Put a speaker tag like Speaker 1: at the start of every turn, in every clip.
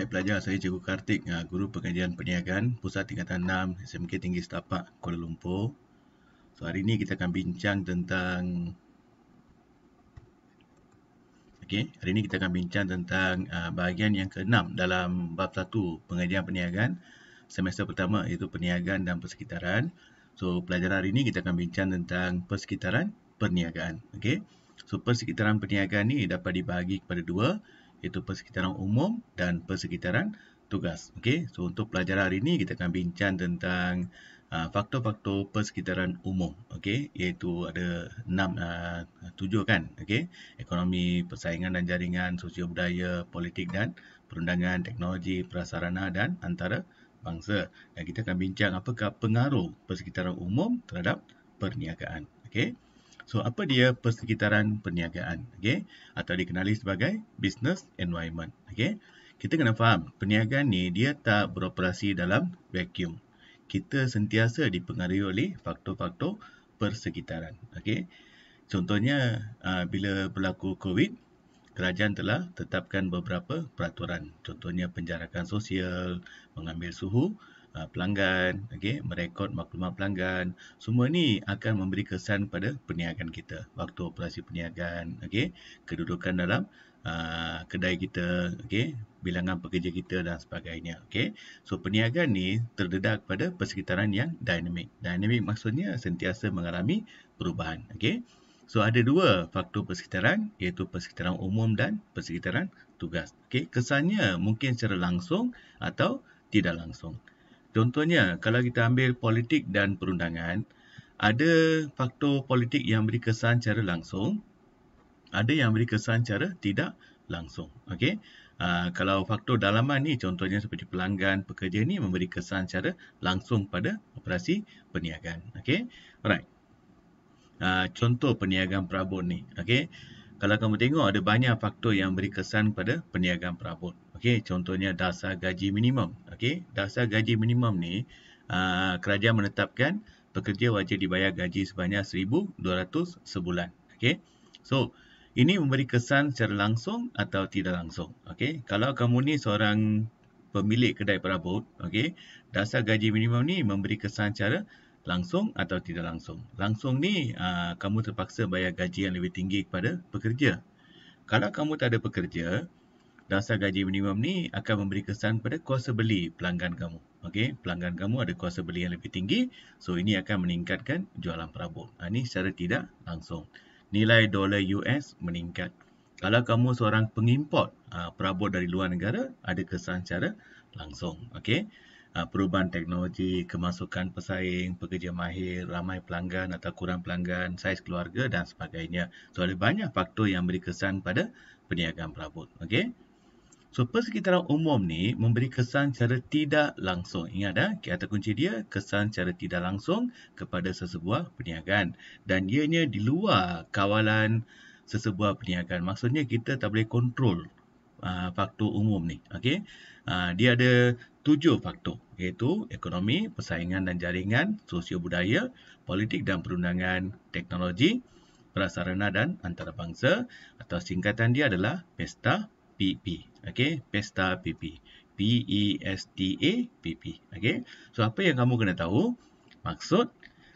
Speaker 1: Baik pelajar, saya Cikgu Kartik, ah, Guru Pengajian Perniagaan Pusat Tingkatan 6 SMK Tinggi Setapak Kuala Lumpur. So, hari ini kita akan bincang tentang... okay? hari ini kita akan bincang tentang ah, bahagian yang ke-6 dalam bab 1 Pengajian Perniagaan semester pertama iaitu Perniagaan dan Persekitaran. So, pelajaran hari ini kita akan bincang tentang Persekitaran Perniagaan. okay? so Persekitaran Perniagaan ni dapat dibahagi kepada dua iaitu persekitaran umum dan persekitaran tugas. Okey, so untuk pelajaran hari ini kita akan bincang tentang uh, faktor-faktor uh, persekitaran umum. Okey, iaitu ada enam, uh, tujuh kan. Okey, ekonomi, persaingan dan jaringan, sosio budaya, politik dan perundangan, teknologi, prasarana dan antara bangsa. Dan kita akan bincang apakah pengaruh persekitaran umum terhadap perniagaan. Okey. So apa dia persekitaran perniagaan? okay? Atau dikenali sebagai business environment. okay? Kita kena faham, perniagaan ni dia tak beroperasi dalam vacuum. Kita sentiasa dipengaruhi oleh faktor-faktor persekitaran. okay? Contohnya ah, bila berlaku COVID, kerajaan telah tetapkan beberapa peraturan. Contohnya penjarakan sosial, mengambil suhu Uh, pelanggan, okay, merekod maklumat pelanggan. Semua ni akan memberi kesan pada perniagaan kita. Waktu operasi perniagaan, okay, kedudukan dalam uh, kedai kita, okay, bilangan pekerja kita dan sebagainya. Okay. So, perniagaan ni terdedah pada persekitaran yang dinamik. Dinamik maksudnya sentiasa mengalami perubahan. Okay. So, ada dua faktor persekitaran iaitu persekitaran umum dan persekitaran tugas. Okay. Kesannya mungkin secara langsung atau tidak langsung. Contohnya, kalau kita ambil politik dan perundangan, ada faktor politik yang beri kesan cara langsung, ada yang beri kesan cara tidak langsung. Okey? Uh, kalau faktor dalaman ni contohnya seperti pelanggan pekerja ni memberi kesan secara langsung pada operasi perniagaan. Okay, Alright. Uh, contoh perniagaan perabot ni. Okay, Kalau kamu tengok ada banyak faktor yang memberi kesan pada perniagaan perabot. Okey, contohnya dasar gaji minimum. Okey, dasar gaji minimum ni uh, kerajaan menetapkan pekerja wajib dibayar gaji sebanyak 1200 sebulan. Okey. So, ini memberi kesan secara langsung atau tidak langsung. Okey, kalau kamu ni seorang pemilik kedai perabot, okey, dasar gaji minimum ni memberi kesan secara langsung atau tidak langsung. Langsung ni uh, kamu terpaksa bayar gaji yang lebih tinggi kepada pekerja. Kalau kamu tak ada pekerja, dasar gaji minimum ni akan memberi kesan pada kuasa beli pelanggan kamu. Okey, pelanggan kamu ada kuasa beli yang lebih tinggi. So ini akan meningkatkan jualan perabot. Ini ha, secara tidak langsung. Nilai dolar US meningkat. Kalau kamu seorang pengimport ha, perabot dari luar negara, ada kesan secara langsung. Okey. Ha, perubahan teknologi, kemasukan pesaing, pekerja mahir, ramai pelanggan atau kurang pelanggan, saiz keluarga dan sebagainya. So ada banyak faktor yang beri kesan pada perniagaan perabot. Okey. So persekitaran umum ni memberi kesan secara tidak langsung. Ingat dah, eh? kata kunci dia kesan secara tidak langsung kepada sesebuah perniagaan dan ianya di luar kawalan sesebuah perniagaan. Maksudnya kita tak boleh kontrol uh, faktor umum ni. Okey. Uh, dia ada tujuh faktor iaitu ekonomi, persaingan dan jaringan, sosio budaya, politik dan perundangan, teknologi, prasarana dan antarabangsa atau singkatan dia adalah PESTA PP. Okay, Pesta PP. P E S T A P P. Okey. So apa yang kamu kena tahu? Maksud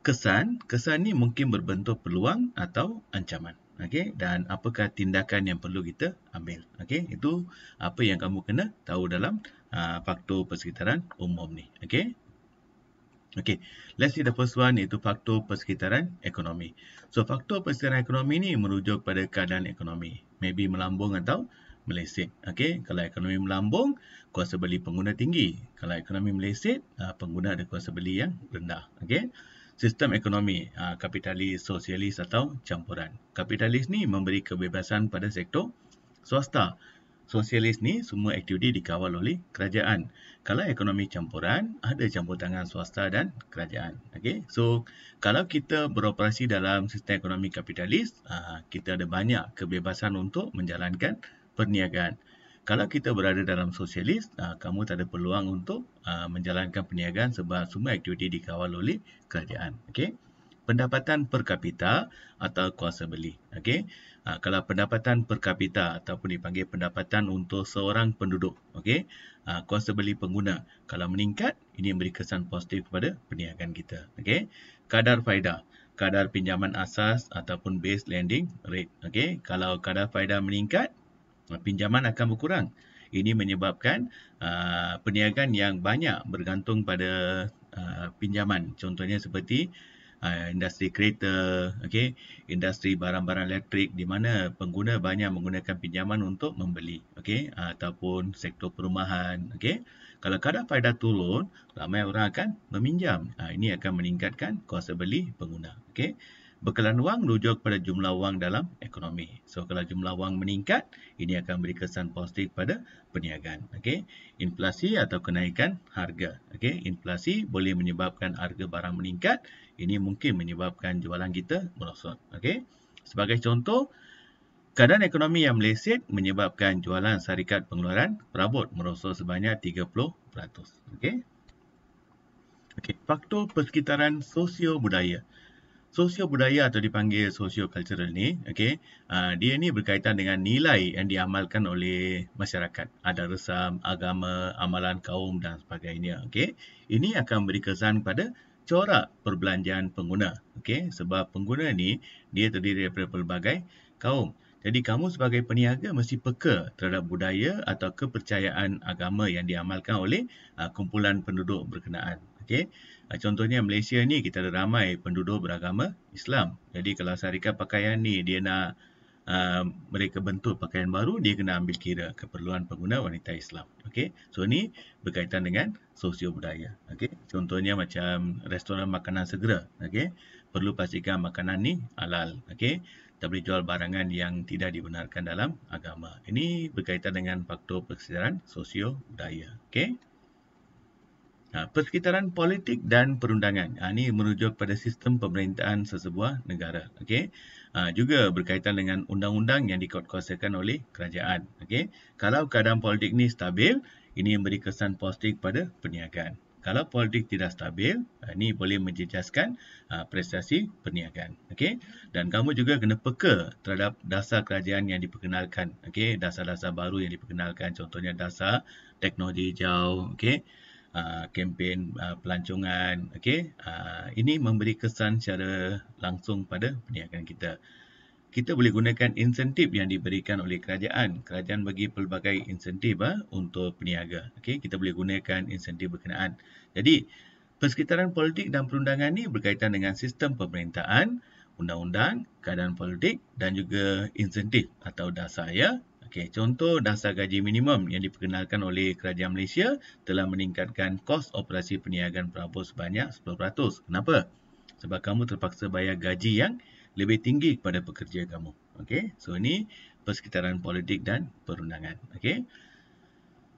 Speaker 1: kesan, kesan ni mungkin berbentuk peluang atau ancaman. Okay, dan apakah tindakan yang perlu kita ambil? Okay, itu apa yang kamu kena tahu dalam uh, faktor persekitaran umum ni. Okay, okay. let's see the first one iaitu faktor persekitaran ekonomi. So, faktor persekitaran ekonomi ni merujuk pada keadaan ekonomi. Maybe melambung atau meleset. Okey, kalau ekonomi melambung, kuasa beli pengguna tinggi. Kalau ekonomi meleset, ah, pengguna ada kuasa beli yang rendah. Okey. Sistem ekonomi, ah, kapitalis, sosialis atau campuran. Kapitalis ni memberi kebebasan pada sektor swasta. Sosialis ni semua aktiviti dikawal oleh kerajaan. Kalau ekonomi campuran, ada campur tangan swasta dan kerajaan. Okay? So, kalau kita beroperasi dalam sistem ekonomi kapitalis, ah, kita ada banyak kebebasan untuk menjalankan perniagaan. Kalau kita berada dalam sosialis, ah, kamu tak ada peluang untuk ah, menjalankan perniagaan sebab semua aktiviti dikawal oleh kerajaan. Okey. Pendapatan per kapita atau kuasa beli. Okey. Ah, kalau pendapatan per kapita ataupun dipanggil pendapatan untuk seorang penduduk, okey. kuasa beli pengguna kalau meningkat, ini memberi kesan positif kepada perniagaan kita. Okey. Kadar faedah kadar pinjaman asas ataupun base lending rate. Okey, kalau kadar faedah meningkat, Ah, pinjaman akan berkurang. Ini menyebabkan uh, perniagaan yang banyak bergantung pada uh, pinjaman. Contohnya seperti uh, industri kereta, okay, industri barang-barang elektrik di mana pengguna banyak menggunakan pinjaman untuk membeli, okay, uh, ataupun sektor perumahan, okay. Kalau kadar faedah turun, ramai orang akan meminjam. Uh, ini akan meningkatkan kuasa beli pengguna, okay bekalan wang rujuk kepada jumlah wang dalam ekonomi. So kalau jumlah wang meningkat, ini akan beri kesan positif pada perniagaan. Okey. Inflasi atau kenaikan harga. Okey, inflasi boleh menyebabkan harga barang meningkat. Ini mungkin menyebabkan jualan kita merosot. Okey. Sebagai contoh, keadaan ekonomi yang meleset menyebabkan jualan syarikat pengeluaran perabot merosot sebanyak 30%. Okey. Okey, faktor persekitaran sosio budaya. Sosio budaya atau dipanggil sosio cultural ni, okay, uh, ah, dia ni berkaitan dengan nilai yang diamalkan oleh masyarakat. Ada resam, agama, amalan kaum dan sebagainya. Okay. Ini akan beri kesan pada corak perbelanjaan pengguna. Okay. Sebab pengguna ni, dia terdiri daripada pelbagai kaum. Jadi kamu sebagai peniaga mesti peka terhadap budaya atau kepercayaan agama yang diamalkan oleh uh, kumpulan penduduk berkenaan. Okay. Ha, contohnya Malaysia ni kita ada ramai penduduk beragama Islam. Jadi kalau syarikat pakaian ni dia nak uh, mereka bentuk pakaian baru, dia kena ambil kira keperluan pengguna wanita Islam. Okey? So ni berkaitan dengan sosio budaya. Okey? Contohnya macam restoran makanan segera. Okey? Perlu pastikan makanan ni halal. Okey? Tak boleh jual barangan yang tidak dibenarkan dalam agama. Ini berkaitan dengan faktor persediaan sosio budaya. Okey? Ha, persekitaran politik dan perundangan. ini ha, merujuk pada sistem pemerintahan sesebuah negara. Okey. Ha, juga berkaitan dengan undang-undang yang dikuatkuasakan oleh kerajaan. Okey. Kalau keadaan politik ni stabil, ini memberi kesan positif pada perniagaan. Kalau politik tidak stabil, ini boleh menjejaskan prestasi perniagaan. Okey. Dan kamu juga kena peka terhadap dasar kerajaan yang diperkenalkan. Okey. Dasar-dasar baru yang diperkenalkan. Contohnya dasar teknologi jauh. Okey. Uh, kempen uh, pelancongan okay? uh, ini memberi kesan secara langsung pada perniagaan kita kita boleh gunakan insentif yang diberikan oleh kerajaan kerajaan bagi pelbagai insentif uh, untuk peniaga okay? kita boleh gunakan insentif berkenaan jadi persekitaran politik dan perundangan ini berkaitan dengan sistem pemerintahan undang-undang keadaan politik dan juga insentif atau dasar ya Okey, contoh dasar gaji minimum yang diperkenalkan oleh kerajaan Malaysia telah meningkatkan kos operasi perniagaan perabot sebanyak 10%. Kenapa? Sebab kamu terpaksa bayar gaji yang lebih tinggi kepada pekerja kamu. Okey, so ini persekitaran politik dan perundangan. Okey.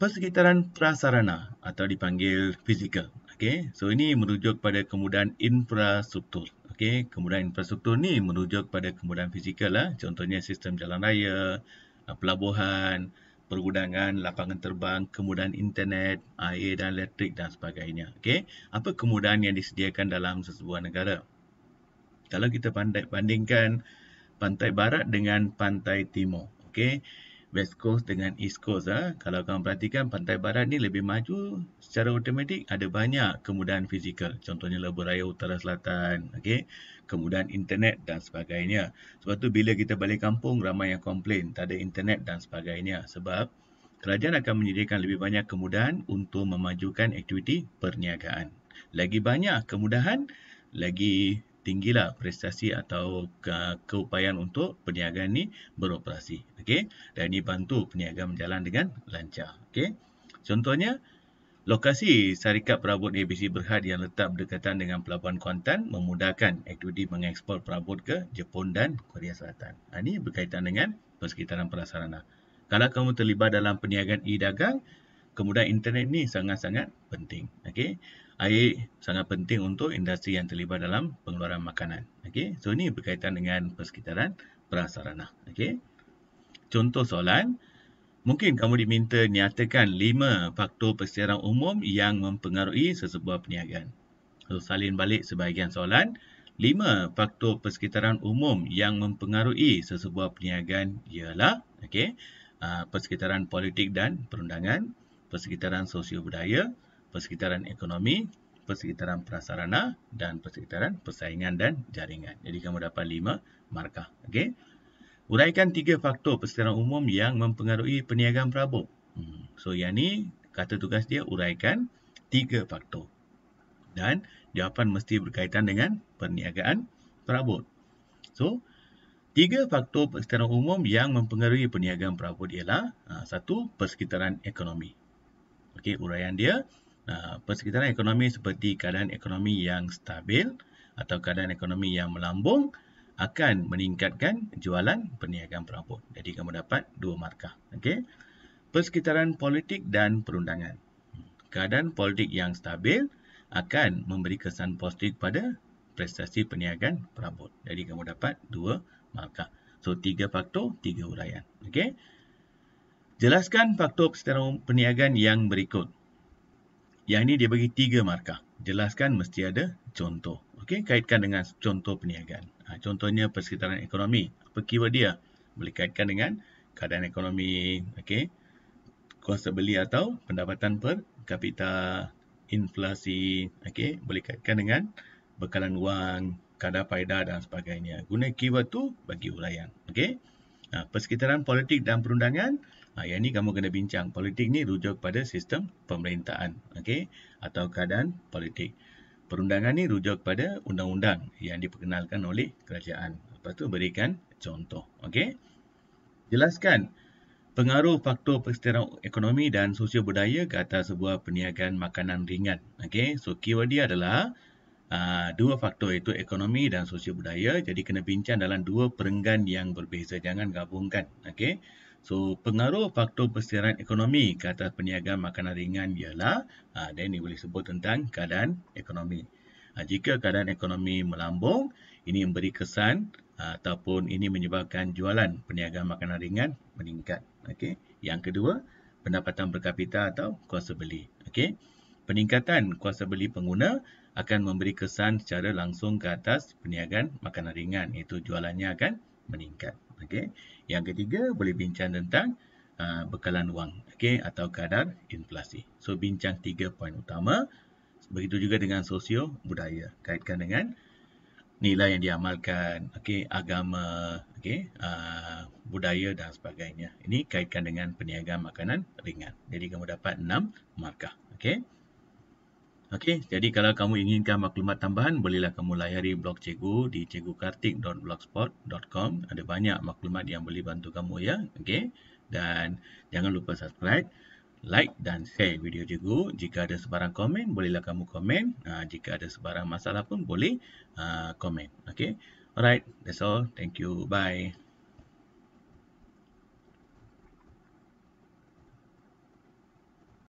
Speaker 1: Persekitaran prasarana atau dipanggil fizikal. Okey, so ini merujuk kepada kemudahan infrastruktur. Okey, kemudahan infrastruktur ni merujuk kepada kemudahan fizikal lah. Contohnya sistem jalan raya, Ah, pelabuhan, pergudangan, lapangan terbang, kemudahan internet, air dan elektrik dan sebagainya. Okey, apa kemudahan yang disediakan dalam sesebuah negara? Kalau kita pandai bandingkan pantai barat dengan pantai timur, okey. West Coast dengan East Coast. Ha. Kalau kamu perhatikan, pantai barat ni lebih maju secara automatik. Ada banyak kemudahan fizikal. Contohnya, lebuh raya utara selatan. Okay. Kemudahan internet dan sebagainya. Sebab tu, bila kita balik kampung, ramai yang komplain. Tak ada internet dan sebagainya. Sebab kerajaan akan menyediakan lebih banyak kemudahan untuk memajukan aktiviti perniagaan. Lagi banyak kemudahan, lagi tinggilah prestasi atau uh, keupayaan untuk peniaga ini beroperasi. Okey, dan ini bantu peniaga berjalan dengan lancar. Okey, contohnya lokasi syarikat perabot ABC Berhad yang letak berdekatan dengan Pelabuhan Kuantan memudahkan aktiviti mengekspor perabot ke Jepun dan Korea Selatan. Ha, ini berkaitan dengan persekitaran prasarana. Kalau kamu terlibat dalam peniagaan e-dagang, kemudahan internet ni sangat-sangat penting. Okey, air sangat penting untuk industri yang terlibat dalam pengeluaran makanan. Okey. So ini berkaitan dengan persekitaran prasarana. Okey. Contoh soalan, mungkin kamu diminta nyatakan lima faktor persekitaran umum yang mempengaruhi sesebuah perniagaan. So salin balik sebahagian soalan, lima faktor persekitaran umum yang mempengaruhi sesebuah perniagaan ialah okey, ah, persekitaran politik dan perundangan, persekitaran sosio budaya, persekitaran ekonomi, persekitaran prasarana dan persekitaran persaingan dan jaringan. Jadi kamu dapat 5 markah. Okey. Uraikan tiga faktor persekitaran umum yang mempengaruhi perniagaan perabot. Hmm. So yang ni kata tugas dia uraikan tiga faktor. Dan jawapan mesti berkaitan dengan perniagaan perabot. So Tiga faktor persekitaran umum yang mempengaruhi perniagaan perabot ialah ha, satu, persekitaran ekonomi. Okey, uraian dia, Ah, persekitaran ekonomi seperti keadaan ekonomi yang stabil atau keadaan ekonomi yang melambung akan meningkatkan jualan perniagaan perabot. Jadi kamu dapat dua markah. Okey. Persekitaran politik dan perundangan. Keadaan politik yang stabil akan memberi kesan positif pada prestasi perniagaan perabot. Jadi kamu dapat dua markah. So tiga faktor, tiga huraian. Okey. Jelaskan faktor persekitaran perniagaan yang berikut. Yang ini dia bagi tiga markah. Jelaskan mesti ada contoh. Okey, kaitkan dengan contoh perniagaan. Ha, contohnya persekitaran ekonomi. Apa keyword dia? Boleh kaitkan dengan keadaan ekonomi. Okey. Kos beli atau pendapatan per kapita. Inflasi. Okey. Boleh kaitkan dengan bekalan wang, kadar paedah dan sebagainya. Guna keyword tu bagi ulayan, Okey. Ha, persekitaran politik dan perundangan. Ha, yang ini kamu kena bincang. Politik ni rujuk pada sistem pemerintahan. Okey? Atau keadaan politik. Perundangan ni rujuk pada undang-undang yang diperkenalkan oleh kerajaan. Lepas tu berikan contoh. Okey? Jelaskan pengaruh faktor persetiaan ekonomi dan sosial budaya ke atas sebuah perniagaan makanan ringan. Okey? So, keyword dia adalah Uh, dua faktor itu ekonomi dan sosial budaya jadi kena bincang dalam dua perenggan yang berbeza jangan gabungkan okay? So, pengaruh faktor persediaan ekonomi ke atas peniagaan makanan ringan ialah ah, dan ini boleh sebut tentang keadaan ekonomi. Ah, jika keadaan ekonomi melambung, ini memberi kesan ah, ataupun ini menyebabkan jualan peniagaan makanan ringan meningkat. Okey. Yang kedua, pendapatan berkapita atau kuasa beli. Okey. Peningkatan kuasa beli pengguna akan memberi kesan secara langsung ke atas peniagaan makanan ringan. Itu jualannya akan meningkat. Okey. Yang ketiga, boleh bincang tentang uh, bekalan wang okay, atau kadar inflasi. So, bincang tiga poin utama. Begitu juga dengan sosio budaya. Kaitkan dengan nilai yang diamalkan, okay, agama, okay, uh, budaya dan sebagainya. Ini kaitkan dengan peniaga makanan ringan. Jadi, kamu dapat enam markah. Okay. Okey, jadi kalau kamu inginkan maklumat tambahan, bolehlah kamu layari blog cikgu di cikgukartik.blogspot.com. Ada banyak maklumat yang boleh bantu kamu ya. Okey, dan jangan lupa subscribe, like dan share video cikgu. Jika ada sebarang komen, bolehlah kamu komen. Uh, jika ada sebarang masalah pun, boleh uh, komen. Okey, alright, that's all. Thank you. Bye.